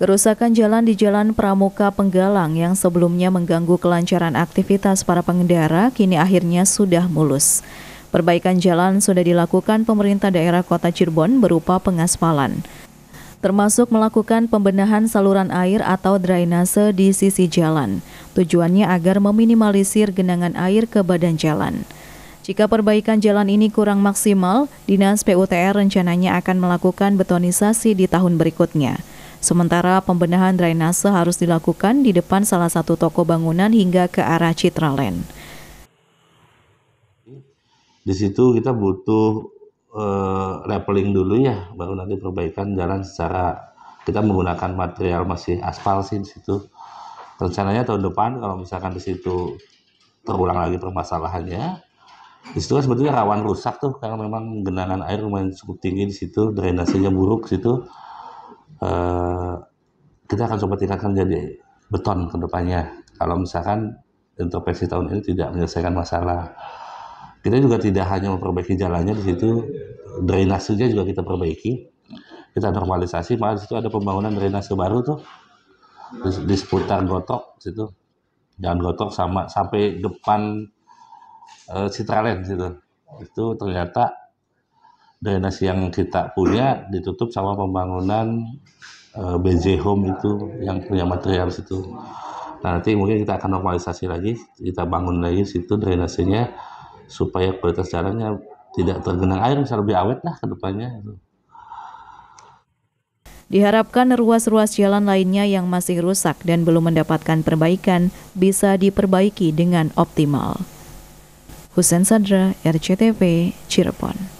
Kerusakan jalan di Jalan Pramuka Penggalang yang sebelumnya mengganggu kelancaran aktivitas para pengendara kini akhirnya sudah mulus. Perbaikan jalan sudah dilakukan pemerintah daerah Kota Cirebon berupa pengaspalan, termasuk melakukan pembenahan saluran air atau drainase di sisi jalan. Tujuannya agar meminimalisir genangan air ke badan jalan. Jika perbaikan jalan ini kurang maksimal, Dinas PUTR rencananya akan melakukan betonisasi di tahun berikutnya. Sementara pembenahan drainase harus dilakukan di depan salah satu toko bangunan hingga ke arah Citralen. Di situ kita butuh uh, leveling dulu ya, baru nanti perbaikan jalan secara kita menggunakan material masih aspal sih di situ. Rencananya tahun depan kalau misalkan di situ terulang lagi permasalahannya, di situ kan sebetulnya rawan rusak tuh karena memang genangan air lumayan cukup tinggi di situ drainasenya buruk di situ Eh, kita akan coba tingkatkan jadi beton ke depannya. Kalau misalkan versi tahun ini tidak menyelesaikan masalah. Kita juga tidak hanya memperbaiki jalannya di situ, drainasenya juga kita perbaiki. Kita normalisasi, malah di situ ada pembangunan drainase baru tuh di, di seputar Gotok situ. Jangan Gotok sama sampai depan e, di situ. Itu ternyata drainase yang kita punya ditutup sama pembangunan uh, eh, BJ Home itu yang punya material situ. Nah, nanti mungkin kita akan normalisasi lagi, kita bangun lagi situ drainasenya supaya kualitas jalannya tidak tergenang air bisa lebih awet lah ke depannya. Gitu. Diharapkan ruas-ruas jalan lainnya yang masih rusak dan belum mendapatkan perbaikan bisa diperbaiki dengan optimal. Husen Sadra, RCTV, Cirebon.